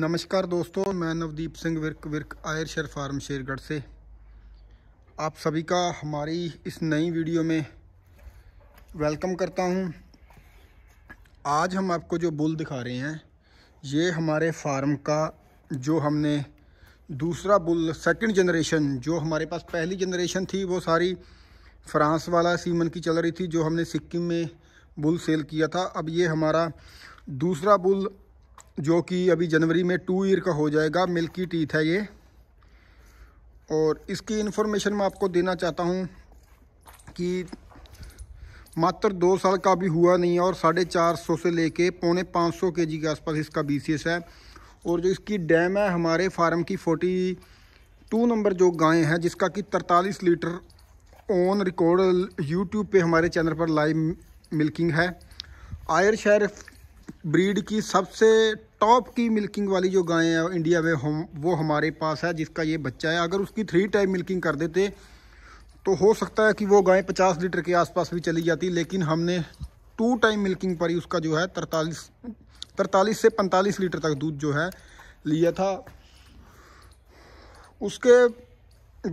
नमस्कार दोस्तों मैं नवदीप सिंह विरक विरक आयर शेर फार्म शेरगढ़ से आप सभी का हमारी इस नई वीडियो में वेलकम करता हूं आज हम आपको जो बुल दिखा रहे हैं ये हमारे फार्म का जो हमने दूसरा बुल सेकंड जनरेशन जो हमारे पास पहली जनरेशन थी वो सारी फ्रांस वाला सीमन की चल रही थी जो हमने सिक्किम में बुल सेल किया था अब ये हमारा दूसरा बुल जो कि अभी जनवरी में टू ईयर का हो जाएगा मिल्की टीथ है ये और इसकी इन्फॉर्मेशन मैं आपको देना चाहता हूँ कि मात्र दो साल का भी हुआ नहीं है और साढ़े चार सौ से लेके पौने पाँच सौ के जी के आसपास इसका बी है और जो इसकी डैम है हमारे फार्म की फोर्टी टू नंबर जो गायें हैं जिसका कि तरतालीस लीटर ऑन रिकॉर्ड यूट्यूब पे हमारे चैनल पर लाइव मिल्किंग है आयर शहर ब्रीड की सबसे टॉप की मिल्किंग वाली जो गायें हैं इंडिया में हम वो हमारे पास है जिसका ये बच्चा है अगर उसकी थ्री टाइम मिल्किंग कर देते तो हो सकता है कि वो गायें पचास लीटर के आसपास भी चली जाती लेकिन हमने टू टाइम मिल्किंग पर ही उसका जो है तरतालीस तरतालीस से पैंतालीस लीटर तक दूध जो है लिया था उसके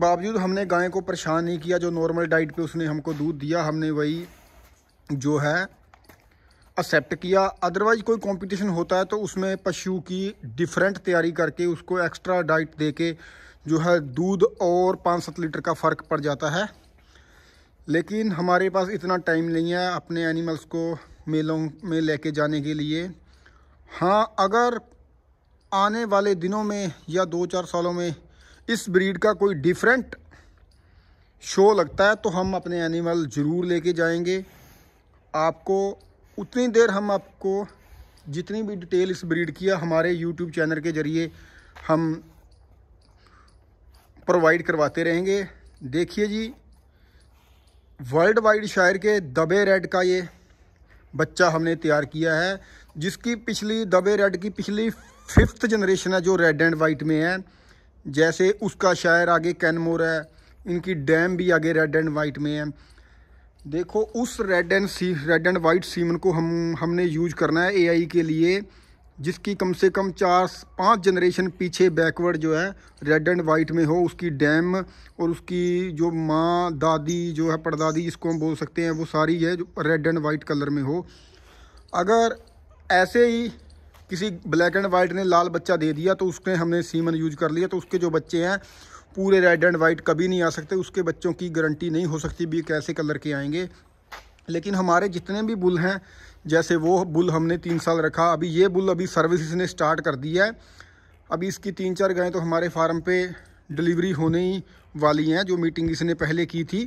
बावजूद हमने गाय को परेशान नहीं किया जो नॉर्मल डाइट पे उसने हमको दूध दिया हमने वही जो है एक्सेप्ट किया अदरवाइज कोई कंपटीशन होता है तो उसमें पशु की डिफरेंट तैयारी करके उसको एक्स्ट्रा डाइट दे के जो है दूध और पाँच सात लीटर का फ़र्क पड़ जाता है लेकिन हमारे पास इतना टाइम नहीं है अपने एनिमल्स को मेलों में लेके जाने के लिए हाँ अगर आने वाले दिनों में या दो चार सालों में इस ब्रीड का कोई डिफरेंट शो लगता है तो हम अपने एनिमल ज़रूर लेके जाएंगे आपको उतनी देर हम आपको जितनी भी डिटेल इस ब्रीड की है हमारे यूट्यूब चैनल के ज़रिए हम प्रोवाइड करवाते रहेंगे देखिए जी वर्ल्ड वाइड शायर के दबे रेड का ये बच्चा हमने तैयार किया है जिसकी पिछली दबे रेड की पिछली फिफ्थ जनरेशन है जो रेड एंड वाइट में है जैसे उसका शायर आगे कैनमोर है इनकी डैम भी आगे रेड एंड वाइट में है देखो उस रेड एंड सी रेड एंड वाइट सीमन को हम हमने यूज करना है एआई के लिए जिसकी कम से कम चार पाँच जनरेशन पीछे बैकवर्ड जो है रेड एंड वाइट में हो उसकी डैम और उसकी जो माँ दादी जो है पड़दादी जिसको हम बोल सकते हैं वो सारी है जो रेड एंड वाइट कलर में हो अगर ऐसे ही किसी ब्लैक एंड वाइट ने लाल बच्चा दे दिया तो उसके हमने सीमन यूज कर लिया तो उसके जो बच्चे हैं पूरे रेड एंड वाइट कभी नहीं आ सकते उसके बच्चों की गारंटी नहीं हो सकती भी कैसे कलर के आएंगे लेकिन हमारे जितने भी बुल हैं जैसे वो बुल हमने तीन साल रखा अभी ये बुल अभी सर्विस इसने स्टार्ट कर दी है अभी इसकी तीन चार गायें तो हमारे फार्म पे डिलीवरी होने ही वाली हैं जो मीटिंग इसने पहले की थी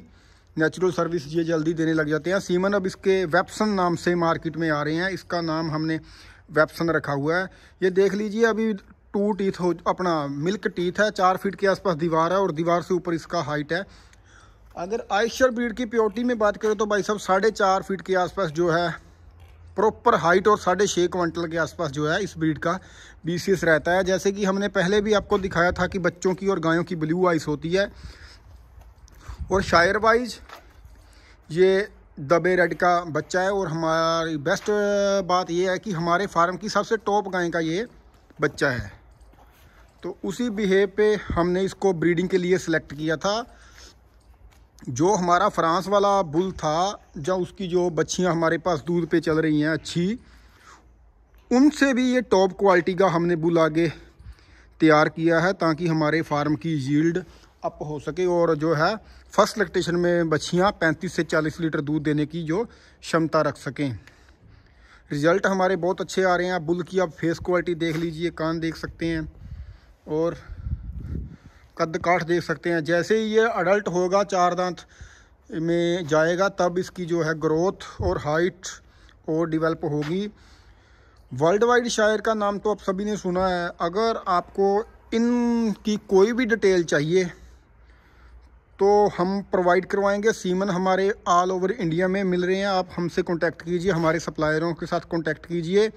नेचुरल सर्विस ये जल्दी देने लग जाते हैं सीमन अब इसके वेपसन नाम से मार्केट में आ रहे हैं इसका नाम हमने वेप्सन रखा हुआ है ये देख लीजिए अभी टू टीथ हो अपना मिल्क टीथ है चार फीट के आसपास दीवार है और दीवार से ऊपर इसका हाइट है अगर आयशर ब्रीड की प्योरिटी में बात करें तो भाई साहब साढ़े चार फीट के आसपास जो है प्रॉपर हाइट और साढ़े छः क्वांटल के आसपास जो है इस ब्रीड का बी रहता है जैसे कि हमने पहले भी आपको दिखाया था कि बच्चों की और गायों की ब्लू आइस होती है और शायर वाइज ये दबे रेड का बच्चा है और हमारी बेस्ट बात यह है कि हमारे फार्म की सबसे टॉप गाय का ये बच्चा है तो उसी बिहेव पे हमने इसको ब्रीडिंग के लिए सिलेक्ट किया था जो हमारा फ्रांस वाला बुल था जहाँ उसकी जो बच्चियाँ हमारे पास दूध पे चल रही हैं अच्छी उनसे भी ये टॉप क्वालिटी का हमने बुल आगे तैयार किया है ताकि हमारे फार्म की यील्ड अप हो सके और जो है फर्स्ट लक्टेशन में बच्चियाँ 35 से 40 लीटर दूध देने की जो क्षमता रख सकें रिज़ल्ट हमारे बहुत अच्छे आ रहे हैं बुल की आप फेस क्वालिटी देख लीजिए कान देख सकते हैं और कद काठ देख सकते हैं जैसे ही ये अडल्ट होगा चार दांत में जाएगा तब इसकी जो है ग्रोथ और हाइट और डेवलप होगी वर्ल्ड वाइड शायर का नाम तो आप सभी ने सुना है अगर आपको इन की कोई भी डिटेल चाहिए तो हम प्रोवाइड करवाएंगे सीमन हमारे ऑल ओवर इंडिया में मिल रहे हैं आप हमसे कांटेक्ट कीजिए हमारे सप्लायरों के साथ कांटेक्ट कीजिए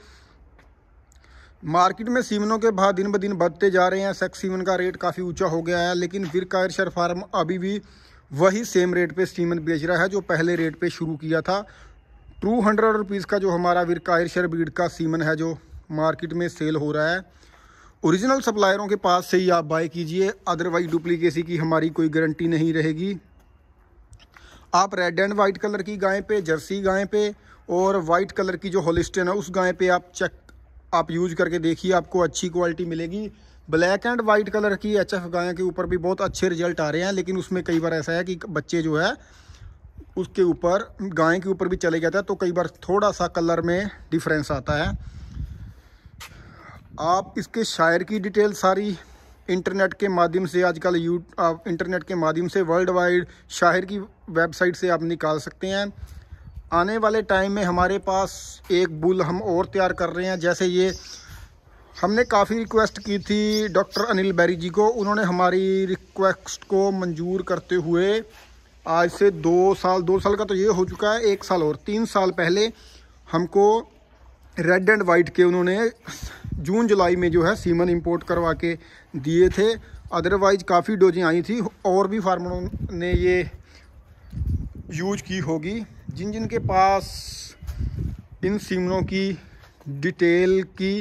मार्केट में सीमनों के भाव दिन ब दिन बढ़ते जा रहे हैं सेक्स सीमन का रेट काफ़ी ऊंचा हो गया है लेकिन वीर कायरशर फार्म अभी भी वही सेम रेट पे सीमन बेच रहा है जो पहले रेट पे शुरू किया था टू हंड्रेड रुपीज़ का जो हमारा वीर कायरशर ब्रीड का सीमन है जो मार्केट में सेल हो रहा है ओरिजिनल सप्लायरों के पास से ही आप बाय कीजिए अदरवाइज डुप्लीकेसी की हमारी कोई गारंटी नहीं रहेगी आप रेड एंड वाइट कलर की गाय पे जर्सी गायें पे और वाइट कलर की जो होलिस्टेन है उस गाय पे आप चेक आप यूज करके देखिए आपको अच्छी क्वालिटी मिलेगी ब्लैक एंड वाइट कलर की एच एफ गायों के ऊपर भी बहुत अच्छे रिजल्ट आ रहे हैं लेकिन उसमें कई बार ऐसा है कि बच्चे जो है उसके ऊपर गाय के ऊपर भी चले जाते हैं तो कई बार थोड़ा सा कलर में डिफरेंस आता है आप इसके शायर की डिटेल सारी इंटरनेट के माध्यम से आजकल यू आप इंटरनेट के माध्यम से वर्ल्ड वाइड शायर की वेबसाइट से आप निकाल सकते हैं आने वाले टाइम में हमारे पास एक बुल हम और तैयार कर रहे हैं जैसे ये हमने काफ़ी रिक्वेस्ट की थी डॉक्टर अनिल बैरी जी को उन्होंने हमारी रिक्वेस्ट को मंजूर करते हुए आज से दो साल दो साल का तो ये हो चुका है एक साल और तीन साल पहले हमको रेड एंड वाइट के उन्होंने जून जुलाई में जो है सीमन इंपोर्ट करवा के दिए थे अदरवाइज काफ़ी डोजें आई थी और भी फार्मरों ने ये यूज की होगी जिन जिन के पास इन सीमनों की डिटेल की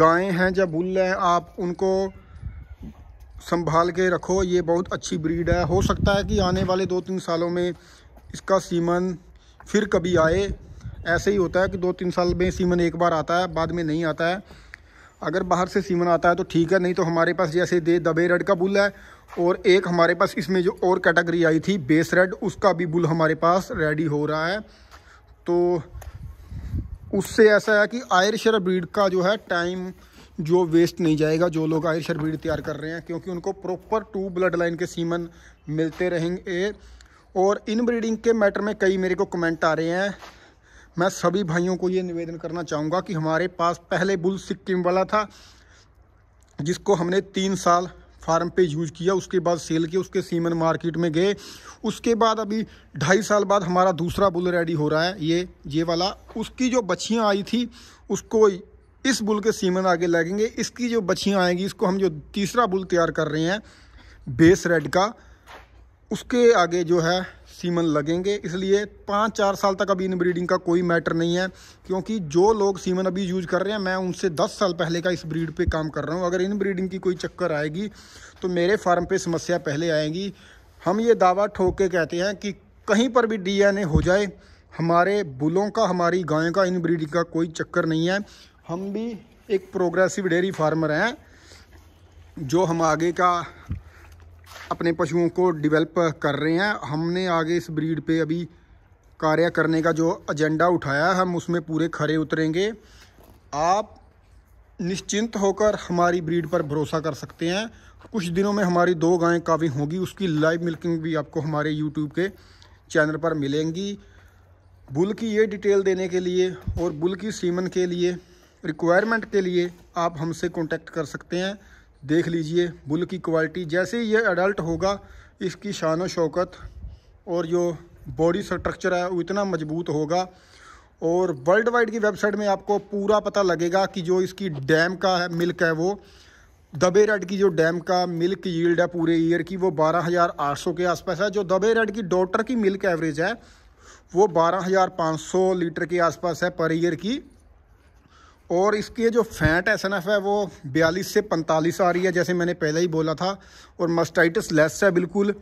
गायें हैं या बुल हैं आप उनको संभाल के रखो ये बहुत अच्छी ब्रीड है हो सकता है कि आने वाले दो तीन सालों में इसका सीमन फिर कभी आए ऐसे ही होता है कि दो तीन साल में सीमन एक बार आता है बाद में नहीं आता है अगर बाहर से सीमन आता है तो ठीक है नहीं तो हमारे पास जैसे दे दबे रेड का बुल है और एक हमारे पास इसमें जो और कैटेगरी आई थी बेस रेड उसका भी बुल हमारे पास रेडी हो रहा है तो उससे ऐसा है कि आयरशर ब्रीड का जो है टाइम जो वेस्ट नहीं जाएगा जो लोग आयरशर ब्रीड तैयार कर रहे हैं क्योंकि उनको प्रॉपर टू ब्लड लाइन के सीमन मिलते रहेंगे और इन ब्रीडिंग के मैटर में कई मेरे को कमेंट आ रहे हैं मैं सभी भाइयों को ये निवेदन करना चाहूँगा कि हमारे पास पहले बुल सिक्किम वाला था जिसको हमने तीन साल फार्म पे यूज किया उसके बाद सेल किया उसके सीमन मार्केट में गए उसके बाद अभी ढाई साल बाद हमारा दूसरा बुल रेडी हो रहा है ये ये वाला उसकी जो बछियाँ आई थी उसको इस बुल के सीमन आगे लगेंगे इसकी जो बछियाँ आएंगी इसको हम जो तीसरा बुल तैयार कर रहे हैं बेस रेड का उसके आगे जो है सीमन लगेंगे इसलिए पाँच चार साल तक अभी इन ब्रीडिंग का कोई मैटर नहीं है क्योंकि जो लोग सीमन अभी यूज कर रहे हैं मैं उनसे दस साल पहले का इस ब्रीड पे काम कर रहा हूँ अगर इन ब्रीडिंग की कोई चक्कर आएगी तो मेरे फार्म पे समस्या पहले आएगी हम ये दावा ठोक के कहते हैं कि कहीं पर भी डी हो जाए हमारे बुलों का हमारी गायों का इन ब्रीडिंग का कोई चक्कर नहीं है हम भी एक प्रोग्रेसिव डेयरी फार्मर हैं जो हम आगे का अपने पशुओं को डिवेलप कर रहे हैं हमने आगे इस ब्रीड पे अभी कार्य करने का जो एजेंडा उठाया है हम उसमें पूरे खरे उतरेंगे आप निश्चिंत होकर हमारी ब्रीड पर भरोसा कर सकते हैं कुछ दिनों में हमारी दो गायें काफ़ी होंगी उसकी लाइव मिल्किंग भी आपको हमारे यूट्यूब के चैनल पर मिलेंगी बुल की ये डिटेल देने के लिए और बुल की सीमन के लिए रिक्वायरमेंट के लिए आप हमसे कॉन्टैक्ट कर सकते हैं देख लीजिए बुल की क्वालिटी जैसे ही ये एडल्ट होगा इसकी शान शौकत और जो बॉडी स्ट्रक्चर है वो इतना मजबूत होगा और वर्ल्ड वाइड की वेबसाइट में आपको पूरा पता लगेगा कि जो इसकी डैम का है मिल्क है वो दबे रेड की जो डैम का मिल्क यील्ड है पूरे ईयर की वो 12,800 के आसपास है जो दबे रेड की डॉटर की मिल्क एवरेज है वो 12,500 लीटर के आसपास है पर ईयर की और इसके जो फैट एस एन एफ है वो बयालीस से पैंतालीस आ रही है जैसे मैंने पहले ही बोला था और मस्टाइटिस लेस है बिल्कुल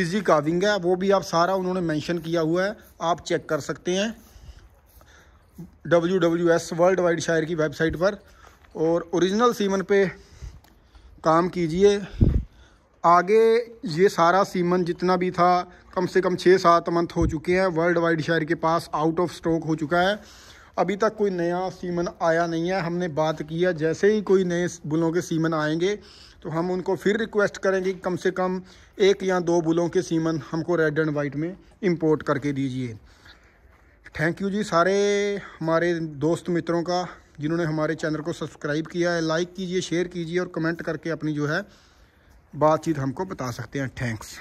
इजी काविंग है वो भी आप सारा उन्होंने मेंशन किया हुआ है आप चेक कर सकते हैं W W S world wide sires की वेबसाइट पर और ओरिजिनल सीमन पे काम कीजिए आगे ये सारा सीमन जितना भी था कम से कम छः सात मंथ हो चुके हैं वर्ल्ड वाइड शायर के पास आउट ऑफ स्टॉक हो चुका है अभी तक कोई नया सीमन आया नहीं है हमने बात की है जैसे ही कोई नए बुलों के सीमन आएंगे तो हम उनको फिर रिक्वेस्ट करेंगे कम से कम एक या दो बुलों के सीमन हमको रेड एंड वाइट में इंपोर्ट करके दीजिए थैंक यू जी सारे हमारे दोस्त मित्रों का जिन्होंने हमारे चैनल को सब्सक्राइब किया है लाइक कीजिए शेयर कीजिए और कमेंट करके अपनी जो है बातचीत हमको बता सकते हैं थैंक्स